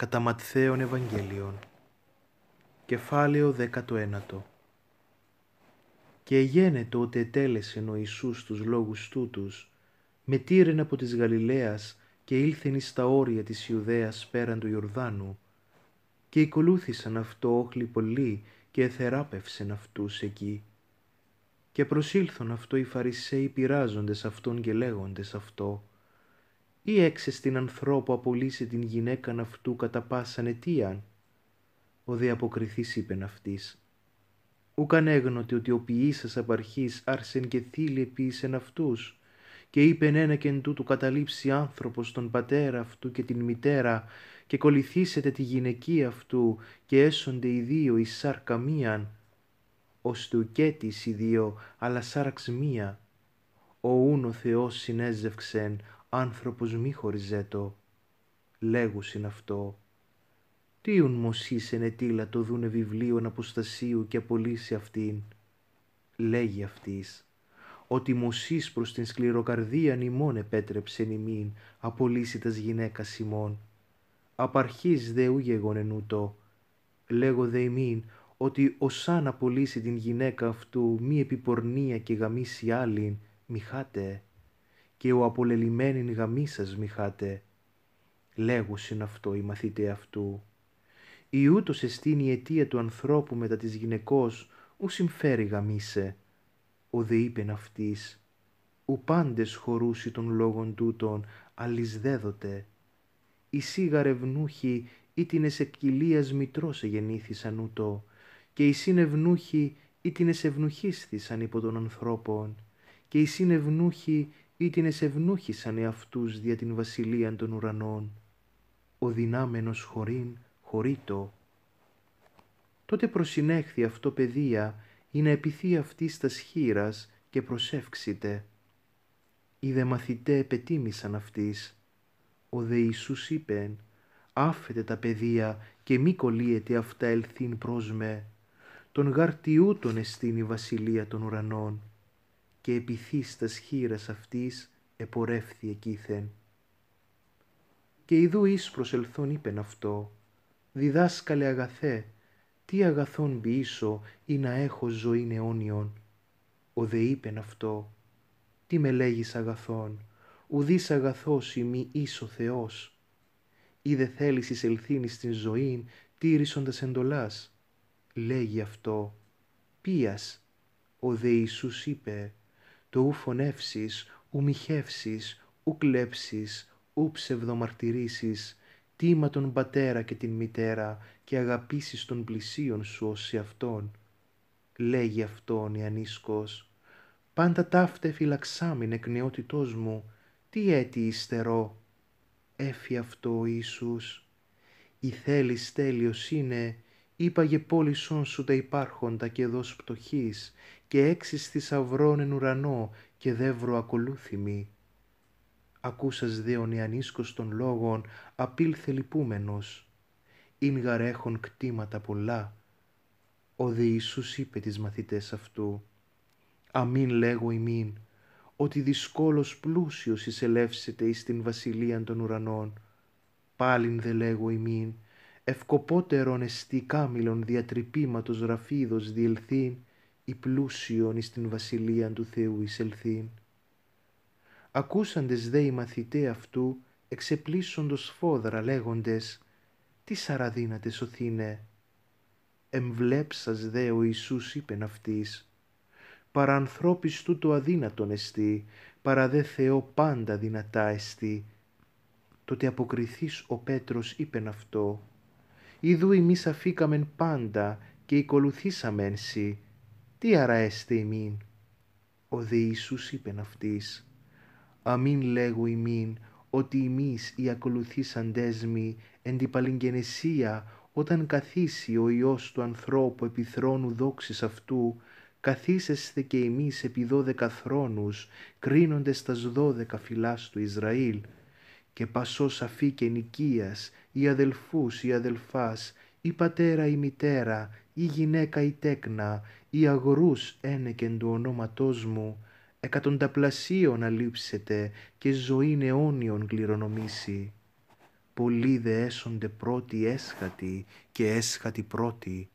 Κατά Ματθαίων Ευαγγέλιον Κεφάλαιο 19 Και γένε ότι ετέλεσεν ο Ιησούς τους λόγους τούτους, μετήρεν από της Γαλιλαίας και ήλθεν εις τα όρια της Ιουδαίας πέραν του Ιορδάνου, και οικολούθησαν αυτό όχλοι πολλοί και εθεράπευσεν αυτούς εκεί. Και προσήλθον αυτό οι Φαρισαίοι πειράζοντες αυτόν και λέγοντες αυτό ή έξε στην ανθρώπου απολύσει την γυναίκαν αυτού κατά πάσαν αιτίαν. Ο δε αποκριθής είπεν αυτής. Ουκαν έγνοτε ότι ο ποιήσας απαρχής άρσεν και θύλι ποιήσεν αυτούς και είπεν ένα και εν τούτου καταλήψει άνθρωπος τον πατέρα αυτού και την μητέρα και κολληθήσετε τη γυναική αυτού και έσονται οι δύο εις σάρκα μίαν, του κέτης οι δύο αλλά σάραξ μία. Ο ούν ο Θεός συνέζευξεν άνθρωπος μη χωριζέτο, λέγουσιν αυτό. Τι ουν εν ετήλα το δούνε βιβλίον αποστασίου και απολύσει αυτήν. Λέγει αυτής, ότι μοσής προς την σκληροκαρδίαν ημών επέτρεψε ημίν απολύσει τας γυναίκας ημών. Απαρχής δε λέγω δε ημίν ότι οσάν απολύσει την γυναίκα αυτού μη επιπορνία και γαμίσει άλλην, μη χάτε και ο απολελημένην γαμίσας μιχάτε. Λέγουσιν αυτό η μαθητέ αυτού. Η ούτως εστίν η αιτία του ανθρώπου μετά της γυναικός, ου συμφέρει γαμίσε. Ο δε είπεν αυτής, ου πάντες χωρούσι των λόγων τούτων, αλυσδέδοτε. Η σίγα βνούχη, ή την εσεκκυλίας μητρός εγεννήθησαν ούτω, και οι συνευνούχοι ή την εσευνούχισθησαν υπό των ανθρώπων, και οι συνευνούχοι ή την εσευνούχησαν εαυτούς δια την βασιλεία των ουρανών. Ο δυνάμενος χωρίν χωρίτο. Τότε προσυνέχθη αυτό παιδεία ή να επιθεί αυτής στα σχήρας και προσεύξητε. Οι δε μαθητέ επετίμησαν αυτής. Ο δε Ιησούς είπεν, άφετε τα παιδεία και μη κολλείετε αυτά ελθύν πρόσμε, Τον γαρτιού τον εστίν η βασιλεία των ουρανών και τας χείρας αυτής επορεύθη εκείθεν. Και ειδού εις προσελθόν είπεν αυτό, διδάσκαλε αγαθέ, τι αγαθόν ποιήσω ή να έχω ζωή αιώνιον. Ο δε είπεν αυτό, τι με λέγεις αγαθόν, ουδείς αγαθός ημί εις ο Θεός. Ή δε θέλεις εις ελθύνης την ζωήν, τήρησοντας εντολάς. Λέγει αυτό, πίας, ο δε Ιησούς είπε, το ου φωνεύσεις, ου μοιχεύσεις, ου κλέψεις, ου ψευδομαρτυρήσεις, τίμα τον πατέρα και την μητέρα και αγαπήσεις των πλησίων σου ως σε Λέγει αυτόν η ανίσκος, πάντα ταύτε φυλαξάμιν εκ νεότητός μου, τι έτη ύστερο, Έφη αυτό ο Ιησούς, η θέλης τέλειος είναι, είπαγε πόλισσον σου τα υπάρχοντα και δώσ' πτωχής, και έξις θησαυρών εν ουρανό και δεύρω ακολούθημη. Ακούσας δε ο νεανίσκος των λόγων, απήλθε λυπούμενος, ειν γαρέχον κτήματα πολλά. Ο δε Ιησούς είπε τις μαθητές αυτού, «Αμήν λέγω ημίν, ότι δυσκόλος πλούσιος εισελεύσετε εις την βασιλείαν των ουρανών. Πάλιν δε λέγω ημίν, ευκοπότερον εστί κάμιλον διατρυπήματος ραφίδος διελθύν, η πλούσιον εις την βασιλείαν του Θεού ελθεί. Ακούσαντες δε οι μαθητέ αυτού, εξεπλήσοντος φόδρα λέγοντες, «Τι σαραδύνατες σωθήνε». Εμβλέψας δε ο Ιησούς είπεν αυτής, παρά του το αδύνατον εστί, παρά δε Θεό πάντα δυνατά εστί. Τότε αποκριθείς ο Πέτρος είπεν αυτό, Ιδού εμείς αφήκαμεν πάντα και οικολουθήσαμεν σι; Τι αραέστε ημίν. Ο δε Ιησούς είπεν αυτής. Αμήν λέγω ημίν, ότι εμείς οι ακολουθήσαντες μοι εν την παλιγενεσία όταν καθίσει ο Υιός του ανθρώπου επί θρόνου δόξης αυτού, καθίσεσθε και εμείς επί δώδεκα θρόνους, κρίνοντες τας δώδεκα φυλάς του Ισραήλ, και πασός σαφή και νοικίας, ή πατέρα ή Μητέρα, ή γυναίκα ή πατέρα ή μητέρα, ή γυναίκα ή τέκνα, ή αγρού ένεκεν του ονόματός μου, εκατονταπλασίων αλείψετε και ζωή αιώνιον κληρονομήσει. Πολλοί δε έσονται πρώτοι έσχατοι και έσχατοι πρώτοι,